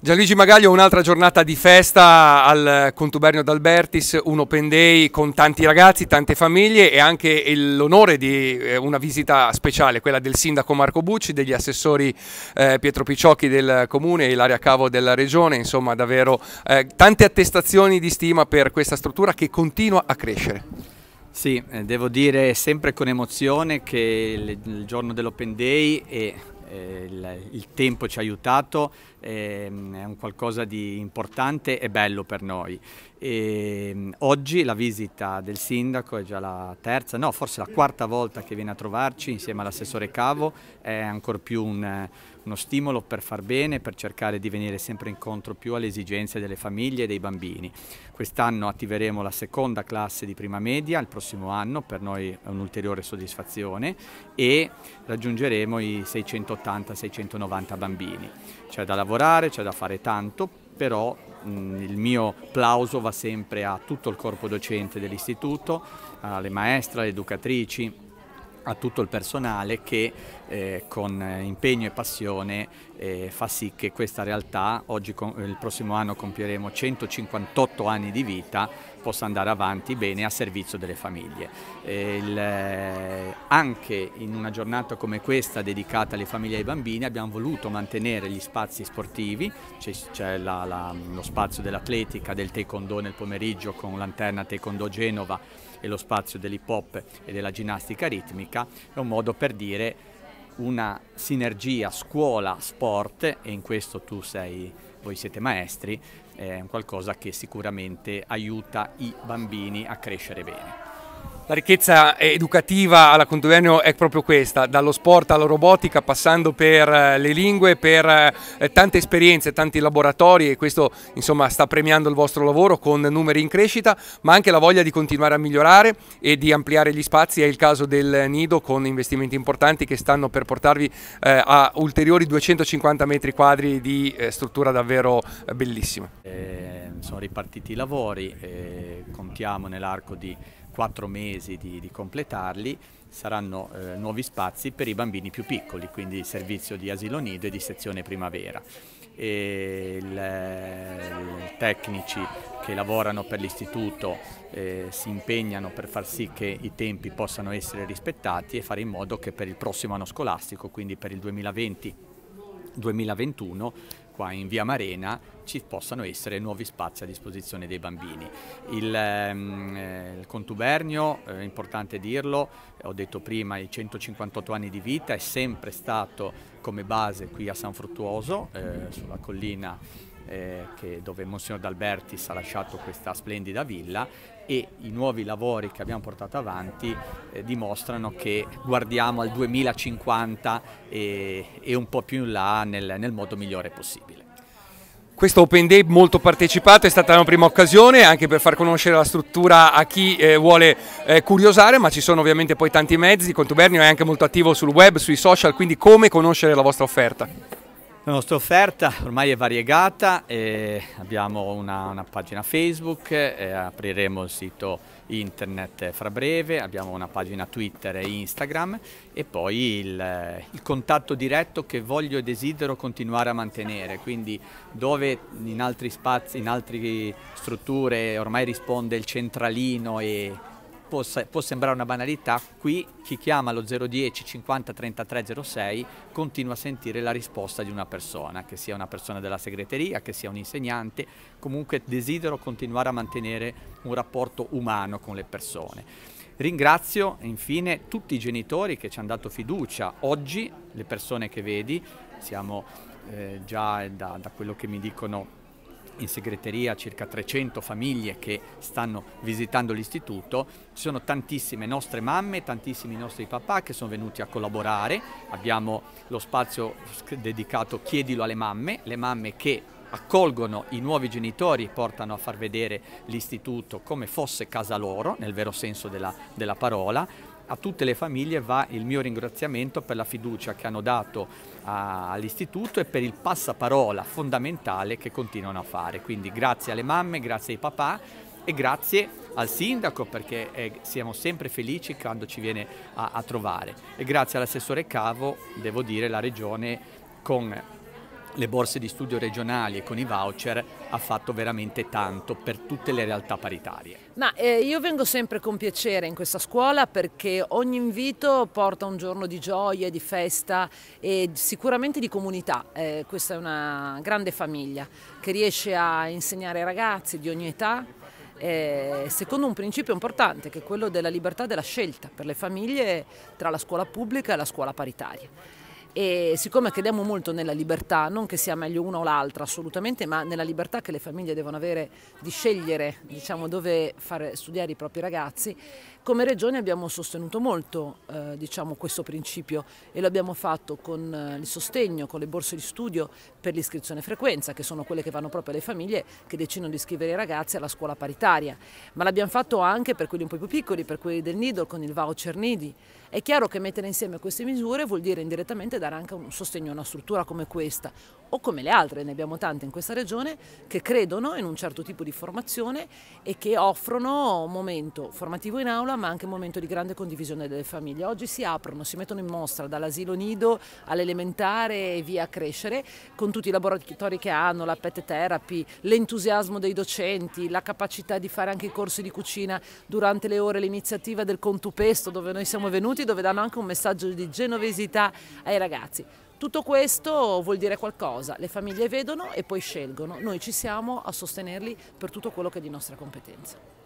Gianluigi Magaglio, un'altra giornata di festa al contubernio d'Albertis, un open day con tanti ragazzi, tante famiglie e anche l'onore di eh, una visita speciale, quella del sindaco Marco Bucci, degli assessori eh, Pietro Picciocchi del comune e l'area Cavo della regione, insomma davvero eh, tante attestazioni di stima per questa struttura che continua a crescere. Sì, eh, devo dire sempre con emozione che il giorno dell'open day è eh, il, il, tempo ci ha aiutato, ehm, è un qualcosa di importante e bello per noi. E ehm, oggi la visita del sindaco è già la terza, no forse la quarta volta che viene a trovarci insieme all'assessore Cavo, è ancora più un, uno stimolo per far bene, per cercare di venire sempre incontro più alle esigenze delle famiglie e dei bambini. Quest'anno attiveremo la seconda classe di prima media, il prossimo anno per noi è un'ulteriore soddisfazione e raggiungeremo i 680-690 bambini. C'è da lavorare, c'è da fare tanto, però mh, mm, il mio plauso va sempre a tutto il corpo docente dell'istituto, alle maestre, alle educatrici, a tutto il personale che eh, con eh, impegno e passione eh, fa sì che questa realtà, oggi il prossimo anno compieremo 158 anni di vita, possa andare avanti bene a servizio delle famiglie. Il, eh, anche in una giornata come questa dedicata alle famiglie e ai bambini abbiamo voluto mantenere gli spazi sportivi, c'è, lo spazio dell'atletica, del taekwondo nel pomeriggio con lanterna taekwondo Genova e lo spazio dell'hip hop e della ginnastica ritmica è un modo per dire una sinergia scuola-sport e in questo tu sei, voi siete maestri, è qualcosa che sicuramente aiuta i bambini a crescere bene. La ricchezza eh, educativa alla Condoviano è proprio questa, dallo sport alla robotica, passando per eh, le lingue, per eh, tante esperienze, tanti laboratori e questo insomma sta premiando il vostro lavoro con numeri in crescita, ma anche la voglia di continuare a migliorare e di ampliare gli spazi. È il caso del Nido con investimenti importanti che stanno per portarvi a ulteriori 250 metri quadri di struttura davvero bellissima. Eh, sono ripartiti i lavori, eh, contiamo nell'arco di quattro mesi di, di completarli saranno eh, nuovi spazi per i bambini più piccoli, quindi servizio di asilo nido e di sezione primavera. E il, eh, il tecnici che lavorano per l'istituto eh, si impegnano per far sì che i tempi possano essere rispettati e fare in modo che per il prossimo anno scolastico, quindi per il 2020 2021 qua in via Marena ci possano essere nuovi spazi a disposizione dei bambini. Il, ehm, eh, il contubernio, è eh, importante dirlo, ho detto prima i 158 anni di vita, è sempre stato come base qui a San Fruttuoso, eh, sulla collina eh, che, dove Monsignor D'Albertis ha lasciato questa splendida villa e i nuovi lavori che abbiamo portato avanti eh, dimostrano che guardiamo al 2050 e, e, un po' più in là nel, nel modo migliore possibile. Questo Open Day molto partecipato è stata una prima occasione anche per far conoscere la struttura a chi eh, vuole eh, curiosare, ma ci sono ovviamente poi tanti mezzi, Contubernio è anche molto attivo sul web, sui social, quindi come conoscere la vostra offerta? La nostra offerta ormai è variegata, abbiamo una, una, pagina Facebook, apriremo il sito internet fra breve, abbiamo una pagina Twitter e Instagram e poi il, il contatto diretto che voglio e desidero continuare a mantenere, quindi dove in altri spazi, in altre strutture ormai risponde il centralino e può, può sembrare una banalità, qui chi chiama lo 010 50 33 06 continua a sentire la risposta di una persona, che sia una persona della segreteria, che sia un insegnante, comunque desidero continuare a mantenere un rapporto umano con le persone. Ringrazio infine tutti i genitori che ci hanno dato fiducia. Oggi le persone che vedi, siamo eh, già da, da quello che mi dicono in segreteria circa 300 famiglie che stanno visitando l'istituto, ci sono tantissime nostre mamme, tantissimi nostri papà che sono venuti a collaborare, abbiamo lo spazio dedicato Chiedilo alle mamme, le mamme che accolgono i nuovi genitori, portano a far vedere l'istituto come fosse casa loro, nel vero senso della, della parola, a tutte le famiglie va il mio ringraziamento per la fiducia che hanno dato all'istituto e per il passaparola fondamentale che continuano a fare. Quindi grazie alle mamme, grazie ai papà e grazie al sindaco perché è, eh, siamo sempre felici quando ci viene a, a trovare e grazie all'assessore Cavo, devo dire, la regione con le borse di studio regionali e con i voucher ha fatto veramente tanto per tutte le realtà paritarie. Ma eh, io vengo sempre con piacere in questa scuola perché ogni invito porta un giorno di gioia, di festa e sicuramente di comunità. Eh, questa è una grande famiglia che riesce a insegnare ai ragazzi di ogni età eh, secondo un principio importante che è quello della libertà della scelta per le famiglie tra la scuola pubblica e la scuola paritaria e siccome crediamo molto nella libertà, non che sia meglio una o l'altra assolutamente, ma nella libertà che le famiglie devono avere di scegliere diciamo, dove fare studiare i propri ragazzi, come Regione abbiamo sostenuto molto eh, diciamo, questo principio e lo abbiamo fatto con eh, il sostegno, con le borse di studio per l'iscrizione frequenza, che sono quelle che vanno proprio alle famiglie che decidono di iscrivere i ragazzi alla scuola paritaria, ma l'abbiamo fatto anche per quelli un po' più piccoli, per quelli del Nido, con il voucher Nidi. È chiaro che mettere insieme queste misure vuol dire indirettamente dare anche un sostegno a una struttura come questa, o come le altre, ne abbiamo tante in questa regione, che credono in un certo tipo di formazione e che offrono un momento formativo in aula ma anche un momento di grande condivisione delle famiglie. Oggi si aprono, si mettono in mostra dall'asilo nido all'elementare e via a crescere con tutti i laboratori che hanno, la pet therapy, l'entusiasmo dei docenti, la capacità di fare anche i corsi di cucina durante le ore, l'iniziativa del contupesto dove noi siamo venuti, dove danno anche un messaggio di genovesità ai ragazzi. Tutto questo vuol dire qualcosa, le famiglie vedono e poi scelgono, noi ci siamo a sostenerli per tutto quello che è di nostra competenza.